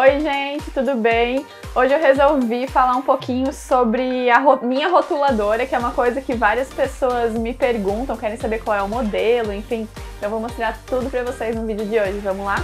Oi, gente, tudo bem? Hoje eu resolvi falar um pouquinho sobre a ro minha rotuladora, que é uma coisa que várias pessoas me perguntam, querem saber qual é o modelo, enfim. Então eu vou mostrar tudo pra vocês no vídeo de hoje, vamos lá?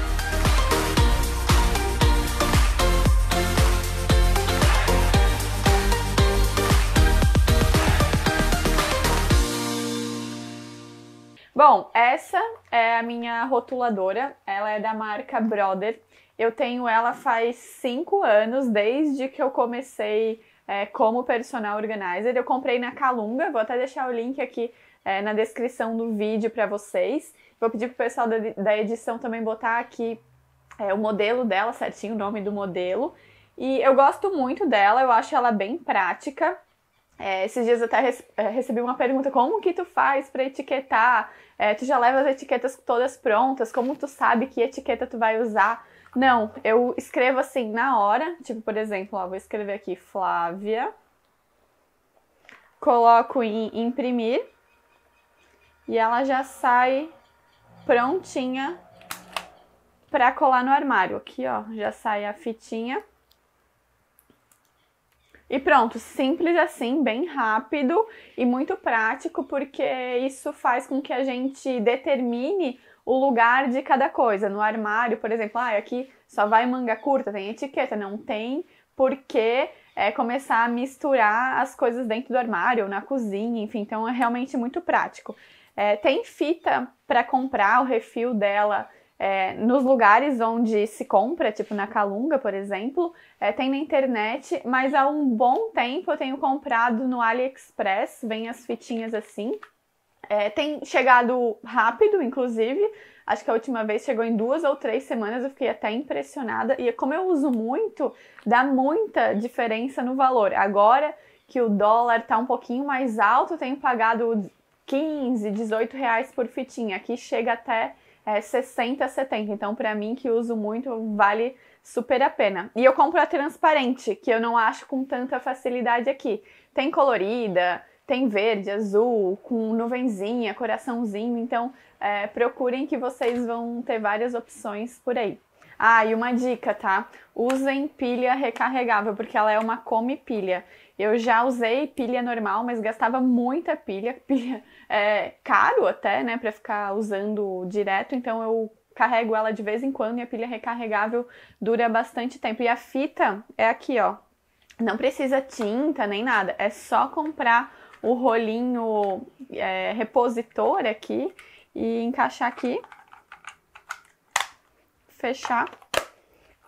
Bom, essa é a minha rotuladora, ela é da marca Brother eu tenho ela faz cinco anos, desde que eu comecei é, como personal organizer. Eu comprei na Calunga, vou até deixar o link aqui é, na descrição do vídeo para vocês. Vou pedir pro pessoal da, da edição também botar aqui é, o modelo dela certinho, o nome do modelo. E eu gosto muito dela, eu acho ela bem prática. É, esses dias até é, recebi uma pergunta: como que tu faz para etiquetar? É, tu já leva as etiquetas todas prontas? Como tu sabe que etiqueta tu vai usar? Não, eu escrevo assim na hora. Tipo, por exemplo, ó, vou escrever aqui Flávia. Coloco em imprimir. E ela já sai prontinha para colar no armário. Aqui, ó, já sai a fitinha. E pronto, simples assim, bem rápido e muito prático, porque isso faz com que a gente determine o lugar de cada coisa. No armário, por exemplo, ah, aqui só vai manga curta, tem etiqueta, não tem porque é, eh, começar a misturar as coisas dentro do armário, na cozinha, enfim, então é realmente muito prático. É, tem fita para comprar o refil dela é, nos lugares onde se compra, tipo na Calunga, por exemplo, é, tem na internet, mas há um bom tempo eu tenho comprado no AliExpress, vem as fitinhas assim, é, tem chegado rápido, inclusive. Acho que a última vez chegou em duas ou três semanas, eu fiquei até impressionada. E como eu uso muito, dá muita diferença no valor. Agora que o dólar tá um pouquinho mais alto, tenho pagado 15, 18 reais por fitinha. Aqui chega até é, 60, 70. Então, para mim que uso muito, vale super a pena. E eu compro a transparente, que eu não acho com tanta facilidade aqui. Tem colorida, tem verde, azul, com nuvenzinha, coraçãozinho. Então, é, procurem que vocês vão ter várias opções por aí. Ah, e uma dica, tá? Usem pilha recarregável, porque ela é uma come pilha. Eu já usei pilha normal, mas gastava muita pilha, pilha é caro até, né, para ficar usando direto. Então eu carrego ela de vez em quando e a pilha recarregável dura bastante tempo. E a fita é aqui, ó. Não precisa tinta nem nada, é só comprar o rolinho é, repositor aqui e encaixar aqui, fechar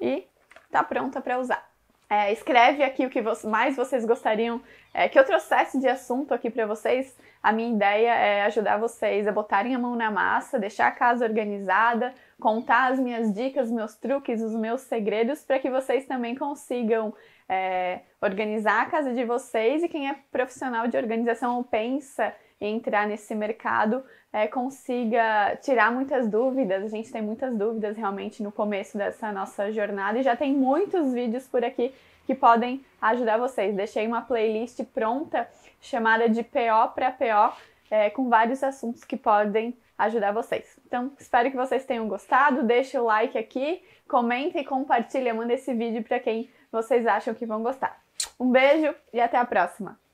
e tá pronta para usar. É, escreve aqui o que mais vocês gostariam é, que eu trouxesse de assunto aqui para vocês. A minha ideia é ajudar vocês a botarem a mão na massa, deixar a casa organizada, contar as minhas dicas, meus truques, os meus segredos, para que vocês também consigam é, organizar a casa de vocês. E quem é profissional de organização ou pensa entrar nesse mercado é, consiga tirar muitas dúvidas. A gente tem muitas dúvidas realmente no começo dessa nossa jornada e já tem muitos vídeos por aqui que podem ajudar vocês. Deixei uma playlist pronta chamada de PO para PO é, com vários assuntos que podem ajudar vocês. Então, espero que vocês tenham gostado. deixe o like aqui, comenta e compartilha, manda esse vídeo para quem vocês acham que vão gostar. Um beijo e até a próxima!